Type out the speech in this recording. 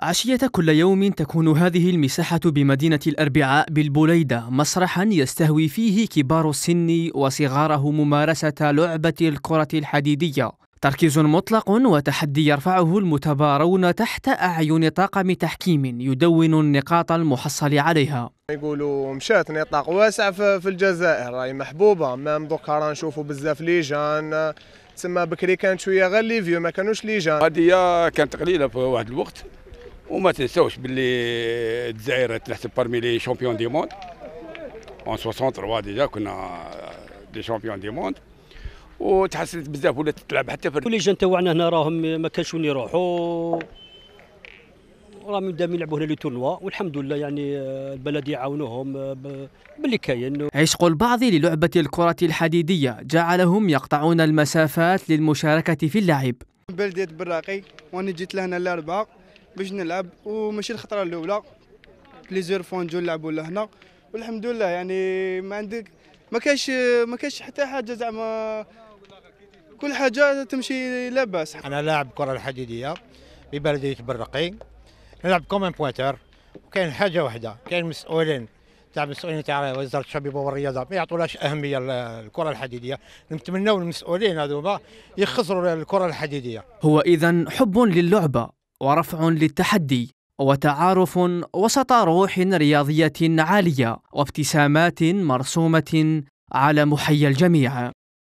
عشية كل يوم تكون هذه المساحة بمدينة الأربعاء بالبوليدة مسرحا يستهوي فيه كبار السن وصغاره ممارسة لعبة الكرة الحديدية تركيز مطلق وتحدي يرفعه المتبارون تحت أعين طاقم تحكيم يدون النقاط المحصل عليها يقولوا مشات نطاق واسع في الجزائر راهي محبوبة مام دوكا راه نشوفوا بزاف ليجان تسمى بكري كانت شوية غير لي فيو ما كانوش ليجان هذه كانت قليلة في واحد الوقت وما تنساوش باللي الجزائر تحسب بارمي لي شامبيون دي موند اون 63 ديجا كنا دي شامبيون دي موند وتحسنت بزاف ولات تلعب حتى في لي جان تاعنا هنا راهم ما كانش وين يروحوا راهم دايما يلعبوا هنا لي تورنوا والحمد لله يعني آه، البلد يعاونوهم آه، باللي كاين عشق البعض للعبه الكره الحديديه جعلهم يقطعون المسافات للمشاركه في اللعب بلديه براقي وانا جيت لهنا الاربعه باش نلعب وماشي الخطره الاولى لي فون جو نلعبوا لهنا والحمد لله يعني ما عندك ما كاش ما كاش حتى حاجه زعما كل حاجه تمشي لاباس انا لاعب كره الحديديه ببلديه برقي نلعب كومن بوينتر وكاين حاجه واحده كاين مسؤولين تاع المسؤولين تاع وزاره الشباب والرياضه ما يعطولهاش اهميه الكره الحديديه نتمناو المسؤولين هذوما يخسروا الكره الحديديه هو اذا حب للعبه ورفع للتحدي وتعارف وسط روح رياضيه عاليه وابتسامات مرسومه على محيا الجميع